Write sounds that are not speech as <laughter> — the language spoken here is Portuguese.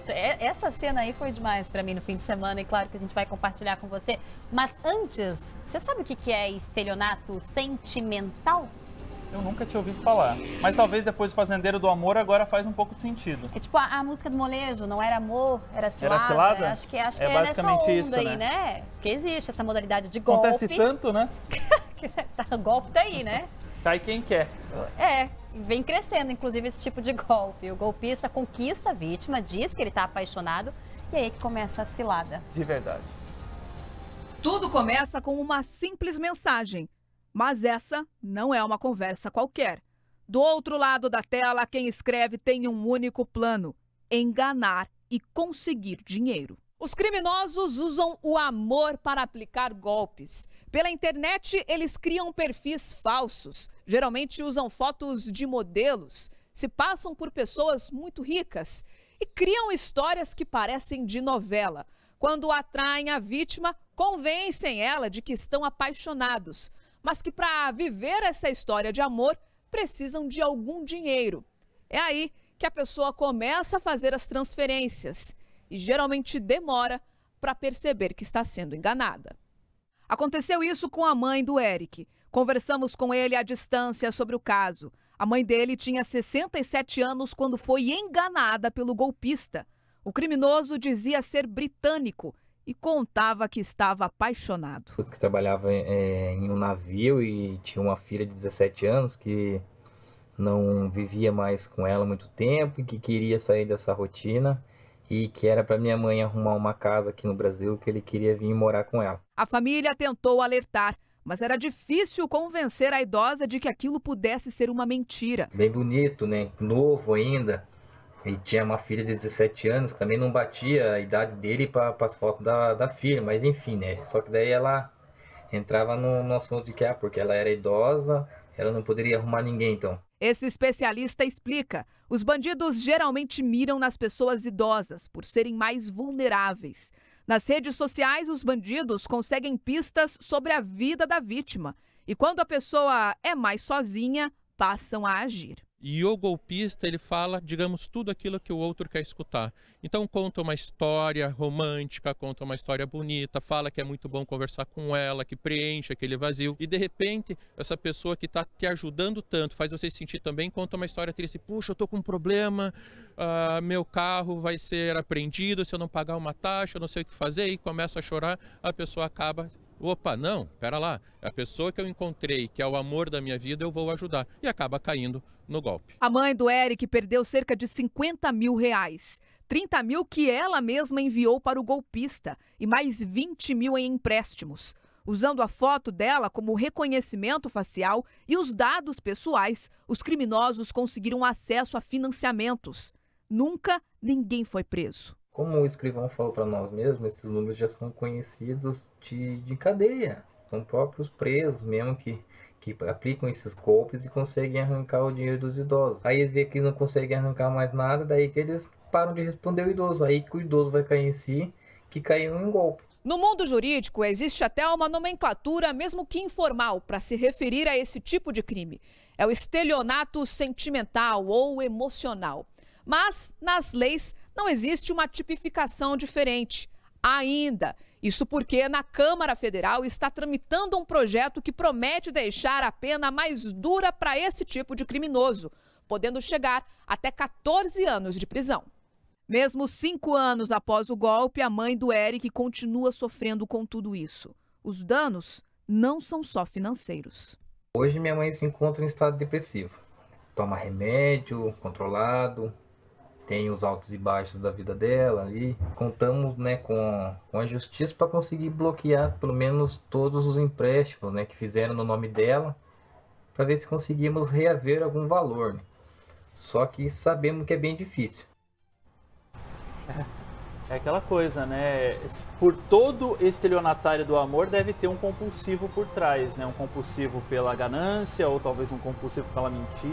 demais. É, essa cena aí foi demais para mim no fim de semana e claro que a gente vai compartilhar com você. Mas antes, você sabe o que é estelionato sentimental? Eu nunca tinha ouvido falar. Mas talvez depois do Fazendeiro do Amor agora faz um pouco de sentido. É tipo a, a música do molejo, não era amor, era cilada. Era cilada? É, acho que, acho é que é basicamente isso, aí, né? né? Que existe essa modalidade de golpe. Acontece tanto, né? <laughs> Tá, golpe tá aí, né? Cai tá, quem quer. É, vem crescendo, inclusive, esse tipo de golpe. O golpista conquista a vítima, diz que ele está apaixonado e aí que começa a cilada. De verdade. Tudo começa com uma simples mensagem, mas essa não é uma conversa qualquer. Do outro lado da tela, quem escreve tem um único plano: enganar e conseguir dinheiro. Os criminosos usam o amor para aplicar golpes. Pela internet, eles criam perfis falsos. Geralmente usam fotos de modelos, se passam por pessoas muito ricas e criam histórias que parecem de novela. Quando atraem a vítima, convencem ela de que estão apaixonados, mas que para viver essa história de amor precisam de algum dinheiro. É aí que a pessoa começa a fazer as transferências e geralmente demora para perceber que está sendo enganada. Aconteceu isso com a mãe do Eric. Conversamos com ele à distância sobre o caso. A mãe dele tinha 67 anos quando foi enganada pelo golpista. O criminoso dizia ser britânico e contava que estava apaixonado. Que trabalhava é, em um navio e tinha uma filha de 17 anos que não vivia mais com ela muito tempo e que queria sair dessa rotina e que era para minha mãe arrumar uma casa aqui no Brasil que ele queria vir morar com ela. A família tentou alertar, mas era difícil convencer a idosa de que aquilo pudesse ser uma mentira. Bem bonito, né? Novo ainda. E tinha uma filha de 17 anos que também não batia a idade dele para as fotos da, da filha, mas enfim, né? Só que daí ela entrava no, no assunto de que, ah, porque ela era idosa, ela não poderia arrumar ninguém então. Esse especialista explica: os bandidos geralmente miram nas pessoas idosas por serem mais vulneráveis. Nas redes sociais, os bandidos conseguem pistas sobre a vida da vítima. E quando a pessoa é mais sozinha, passam a agir. E o golpista, ele fala, digamos, tudo aquilo que o outro quer escutar. Então, conta uma história romântica, conta uma história bonita, fala que é muito bom conversar com ela, que preenche aquele vazio. E, de repente, essa pessoa que está te ajudando tanto, faz você sentir também, conta uma história triste. Puxa, eu estou com um problema, uh, meu carro vai ser apreendido se eu não pagar uma taxa, não sei o que fazer. E começa a chorar, a pessoa acaba Opa, não, pera lá, a pessoa que eu encontrei, que é o amor da minha vida, eu vou ajudar. E acaba caindo no golpe. A mãe do Eric perdeu cerca de 50 mil reais. 30 mil que ela mesma enviou para o golpista e mais 20 mil em empréstimos. Usando a foto dela como reconhecimento facial e os dados pessoais, os criminosos conseguiram acesso a financiamentos. Nunca ninguém foi preso. Como o escrivão falou para nós mesmos, esses números já são conhecidos de, de cadeia. São próprios presos mesmo que, que aplicam esses golpes e conseguem arrancar o dinheiro dos idosos. Aí eles veem que eles não conseguem arrancar mais nada, daí que eles param de responder o idoso. Aí que o idoso vai cair em si, que caiu em golpe. No mundo jurídico, existe até uma nomenclatura, mesmo que informal, para se referir a esse tipo de crime. É o estelionato sentimental ou emocional. Mas, nas leis, não existe uma tipificação diferente ainda. Isso porque na Câmara Federal está tramitando um projeto que promete deixar a pena mais dura para esse tipo de criminoso, podendo chegar até 14 anos de prisão. Mesmo cinco anos após o golpe, a mãe do Eric continua sofrendo com tudo isso. Os danos não são só financeiros. Hoje minha mãe se encontra em estado depressivo. Toma remédio controlado, tem os altos e baixos da vida dela e contamos né, com, com a justiça para conseguir bloquear pelo menos todos os empréstimos né, que fizeram no nome dela para ver se conseguimos reaver algum valor. Né? Só que sabemos que é bem difícil. É, é aquela coisa, né? Por todo estelionatário do amor deve ter um compulsivo por trás, né? Um compulsivo pela ganância ou talvez um compulsivo pela mentira.